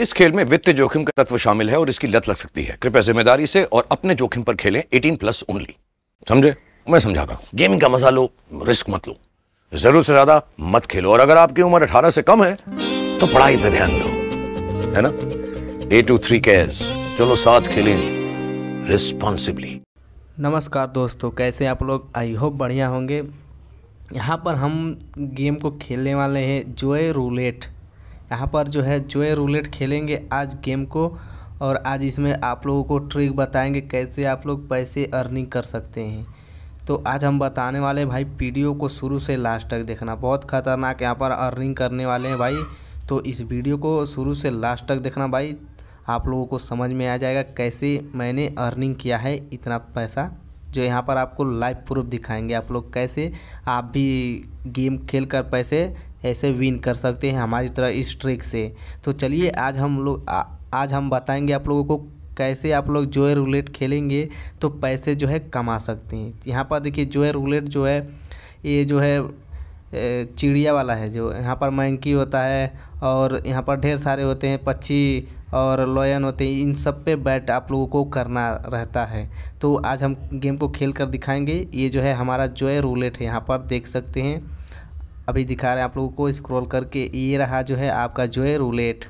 इस खेल में वित्तीय जोखिम का तत्व शामिल है और इसकी लत लग सकती है कृपया जिम्मेदारी से और अपने जोखिम पर खेलें 18 प्लस ओनली समझे मैं समझाता हूँ गेमिंग का मजा लो रिस्क मत लो जरूर से ज्यादा मत खेलो और अगर आपकी उम्र 18 से कम है तो पढ़ाई पर ध्यान दो है ना ए टू थ्री कैस चलो साथ खेलें रिस्पॉन्सिबली नमस्कार दोस्तों कैसे आप लोग आई होप बढ़िया होंगे यहाँ पर हम गेम को खेलने वाले हैं जोए रूलेट यहाँ पर जो है जोए रूलेट खेलेंगे आज गेम को और आज इसमें आप लोगों को ट्रिक बताएंगे कैसे आप लोग पैसे अर्निंग कर सकते हैं तो आज हम बताने वाले भाई वीडियो को शुरू से लास्ट तक देखना बहुत ख़तरनाक यहाँ पर अर्निंग करने वाले हैं भाई तो इस वीडियो को शुरू से लास्ट तक देखना भाई आप लोगों को समझ में आ जाएगा कैसे मैंने अर्निंग किया है इतना पैसा जो यहाँ पर आपको लाइव प्रूफ दिखाएंगे आप लोग कैसे आप भी गेम खेल कर पैसे ऐसे विन कर सकते हैं हमारी तरह इस ट्रिक से तो चलिए आज हम लोग आज हम बताएंगे आप लोगों को कैसे आप लोग जो है रूलेट खेलेंगे तो पैसे जो है कमा सकते हैं यहाँ पर देखिए जो है रूलेट जो है ये जो है चिड़िया वाला है जो यहाँ पर मैंकी होता है और यहाँ पर ढेर सारे होते हैं पक्षी और लॉयन होते हैं इन सब पे बैट आप लोगों को करना रहता है तो आज हम गेम को खेल कर दिखाएंगे ये जो है हमारा जो है रूलेट है यहाँ पर देख सकते हैं अभी दिखा रहे हैं आप लोगों को स्क्रॉल करके ये रहा जो है आपका जो है रूलेट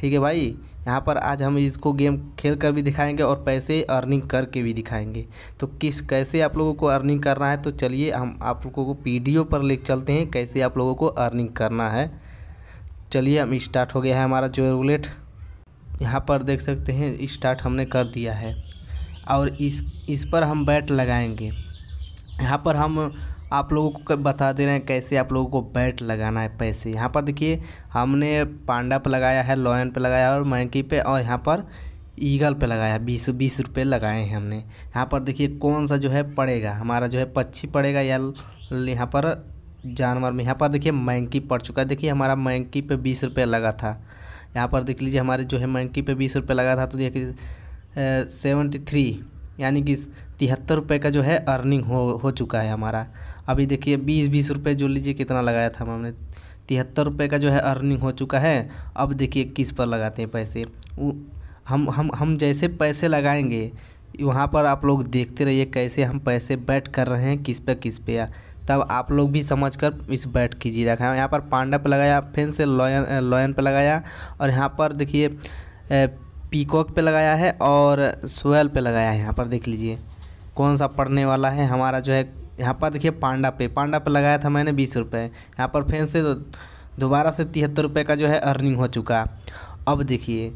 ठीक है भाई यहाँ पर आज हम इसको गेम खेल कर भी दिखाएंगे और पैसे अर्निंग करके भी दिखाएंगे तो किस कैसे आप लोगों को अर्निंग करना है तो चलिए हम आप लोगों को पी पर ले चलते हैं कैसे आप लोगों को अर्निंग करना है चलिए हम स्टार्ट हो गया है हमारा जो रूलेट यहाँ पर देख सकते हैं स्टार्ट हमने कर दिया है और इस इस पर हम बैट लगाएंगे यहाँ पर हम आप लोगों को बता दे रहे हैं कैसे आप लोगों को बैट लगाना है पैसे यहाँ पर देखिए हमने पांडा पर लगाया है लॉयन पर लगाया है और मैंकी पे और यहाँ पर ईगल पे लगाया है बीस बीस रुपये लगाए हैं हमने यहाँ पर देखिए कौन सा जो है पड़ेगा हमारा जो है पक्षी पड़ेगा या यहाँ पर जानवर में यहाँ पर देखिए मैंकी पड़ चुका है देखिए हमारा मैंकी पे बीस रुपये लगा था यहाँ पर देख लीजिए हमारे जो है मैंकी पे बीस रुपये लगा था तो देखिए सेवेंटी थ्री यानी कि तिहत्तर रुपये का जो है अर्निंग हो हो चुका है हमारा अभी देखिए बीस बीस रुपये जो लीजिए कितना लगाया था हमने तिहत्तर रुपये का जो है अर्निंग हो चुका है अब देखिए किस पर लगाते हैं पैसे हम हम हम जैसे पैसे लगाएंगे वहाँ पर आप लोग देखते रहिए कैसे हम पैसे बैट कर रहे हैं किस पे किस पे तब आप लोग भी समझ कर इस बैट कीजिए रखा यहाँ पर पांडा पे लगाया फिर से लॉयन लॉयन पे लगाया और यहाँ पर देखिए पीकॉक पे लगाया है और सोयल पे लगाया है यहाँ पर देख लीजिए कौन सा पड़ने वाला है हमारा जो है यहाँ पर देखिए पांडा पे पांडा पे लगाया था मैंने बीस रुपये यहाँ पर फिर से दोबारा से तिहत्तर रुपये का जो है अर्निंग हो चुका अब देखिए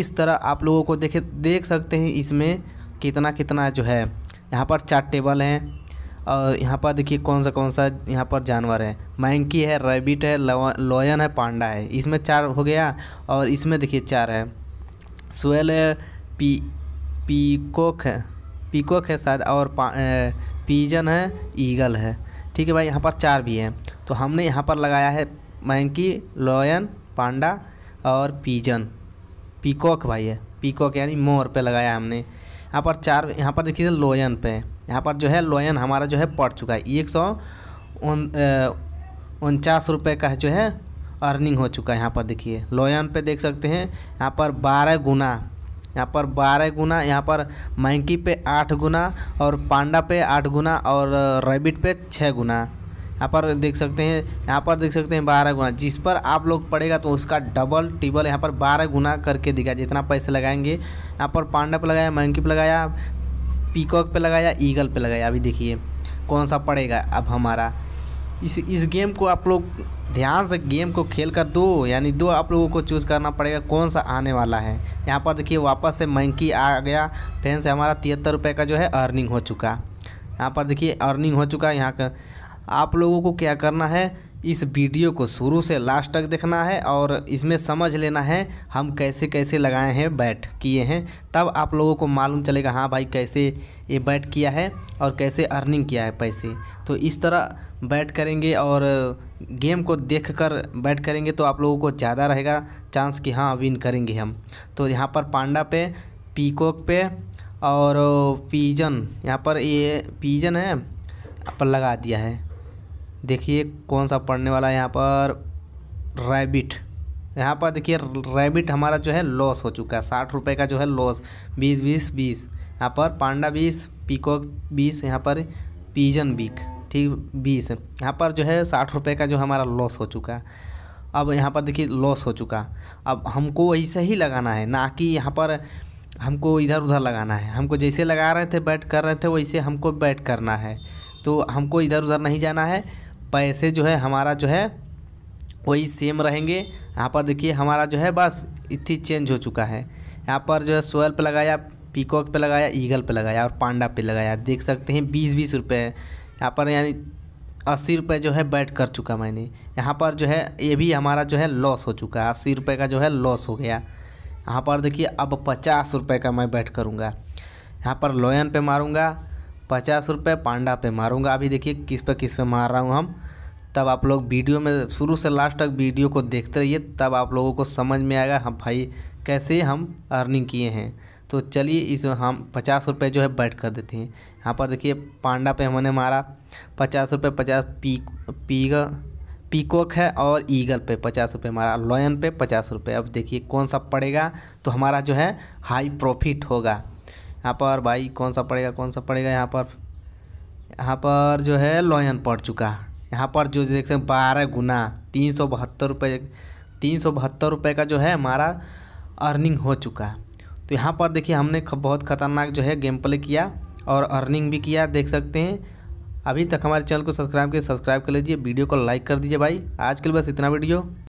इस तरह आप लोगों को देखे देख सकते हैं इसमें कितना कितना जो है यहाँ पर चार टेबल हैं और यहाँ पर देखिए कौन सा कौन सा यहाँ पर जानवर है मैंकी है रैबिट है लॉयन है पांडा है इसमें चार हो गया और इसमें देखिए चार है सोयल पी पीकॉक है पीकॉक है शायद और पीजन है ईगल है ठीक है भाई यहाँ पर चार भी हैं तो हमने यहाँ पर लगाया है मैंकी लॉयन पांडा और पीजन पीकॉक भाई है पीकॉक यानी मोर पे लगाया हमने यहाँ पर चार यहाँ पर देखिए लोयन पे यहाँ पर जो है लोयन हमारा जो है पड़ चुका है एक सौ उनचास रुपये का जो है अर्निंग हो चुका है यहाँ पर देखिए लोयन पे देख सकते हैं यहाँ पर बारह गुना यहाँ पर बारह गुना यहाँ पर मैंकी पे आठ गुना और पांडा पे आठ गुना और रेबिट पे छः गुना यहाँ पर देख सकते हैं यहाँ पर देख सकते हैं बारह गुना जिस पर आप लोग पड़ेगा तो उसका डबल टिबल यहाँ पर बारह गुना करके दिखा जितना पैसे लगाएंगे यहाँ पर पांडा पे लगाया मैंकी पे लगाया पीकॉक पे लगाया ईगल पे लगाया अभी देखिए कौन सा पड़ेगा अब हमारा इस इस गेम को आप लोग ध्यान से गेम को खेल कर दो यानी दो आप लोगों को चूज़ करना पड़ेगा कौन सा आने वाला है यहाँ पर देखिए वापस से मंकी आ गया फैन से हमारा तिहत्तर रुपये का जो है अर्निंग हो चुका यहाँ पर देखिए अर्निंग हो चुका है यहाँ का आप लोगों को क्या करना है इस वीडियो को शुरू से लास्ट तक देखना है और इसमें समझ लेना है हम कैसे कैसे लगाए हैं बैट किए हैं तब आप लोगों को मालूम चलेगा हाँ भाई कैसे ये बैट किया है और कैसे अर्निंग किया है पैसे तो इस तरह बैट करेंगे और गेम को देख कर बैट करेंगे तो आप लोगों को ज़्यादा रहेगा चांस कि हाँ विन करेंगे हम तो यहाँ पर पांडा पे पीकॉक पे और पीजन यहाँ पर ये पीजन है पर लगा दिया है देखिए कौन सा पढ़ने वाला है यहाँ पर रैबिट यहाँ पर देखिए रैबिट हमारा जो है लॉस हो चुका है साठ रुपये का जो है लॉस बीस बीस बीस यहाँ पर पांडा बीस पीकॉक बीस यहाँ पर पीजन बीक ठीक बीस यहाँ पर जो है साठ रुपये का जो हमारा लॉस हो चुका है अब यहाँ पर देखिए लॉस हो चुका अब हमको ऐसे ही लगाना है ना कि यहाँ पर हमको इधर उधर लगाना है हमको जैसे लगा रहे थे बैट कर रहे थे वैसे हमको बैट करना है तो हमको इधर उधर नहीं जाना है पैसे जो है हमारा जो है वही सेम रहेंगे यहाँ पर देखिए हमारा जो है बस इतनी चेंज हो चुका है यहाँ पर जो है सोयल पे लगाया पीकॉक पे लगाया ईगल पे लगाया और पांडा पे लगाया देख सकते हैं बीस बीस रुपये यहाँ पर यानी अस्सी रुपये जो है बैट कर चुका मैंने यहाँ पर जो है ये भी हमारा जो है लॉस हो चुका है अस्सी रुपये का जो है लॉस हो गया यहाँ पर देखिए अब पचास रुपये का मैं बैट करूँगा यहाँ पर लोयन पे मारूँगा पचास रुपये पांडा पे मारूंगा अभी देखिए किस पे किस पे मार रहा हूँ हम तब आप लोग वीडियो में शुरू से लास्ट तक वीडियो को देखते रहिए तब आप लोगों को समझ में आएगा हम हाँ भाई कैसे हम अर्निंग किए हैं तो चलिए इस हम पचास रुपये जो है बैट कर देते हैं यहाँ पर देखिए पांडा पे हमने मारा पचास रुपये पचास पी पीग पीकॉक है और ईगल पे पचास रुपये मारा लॉयन पे पचास रुपये अब देखिए कौन सा पड़ेगा तो हमारा जो है हाई प्रॉफिट होगा यहाँ पर भाई कौन सा पड़ेगा कौन सा पड़ेगा यहाँ पर यहाँ पर जो है लॉयन पड़ चुका यहाँ पर जो देख सकते हैं बारह गुना तीन सौ बहत्तर रुपये तीन सौ बहत्तर रुपये का जो है हमारा अर्निंग हो चुका तो यहाँ पर देखिए हमने बहुत ख़तरनाक जो है गेम प्ले किया और अर्निंग भी किया देख सकते हैं अभी तक हमारे चैनल को सब्सक्राइब किया सब्सक्राइब कर लीजिए वीडियो को लाइक कर दीजिए भाई आज के लिए बस इतना वीडियो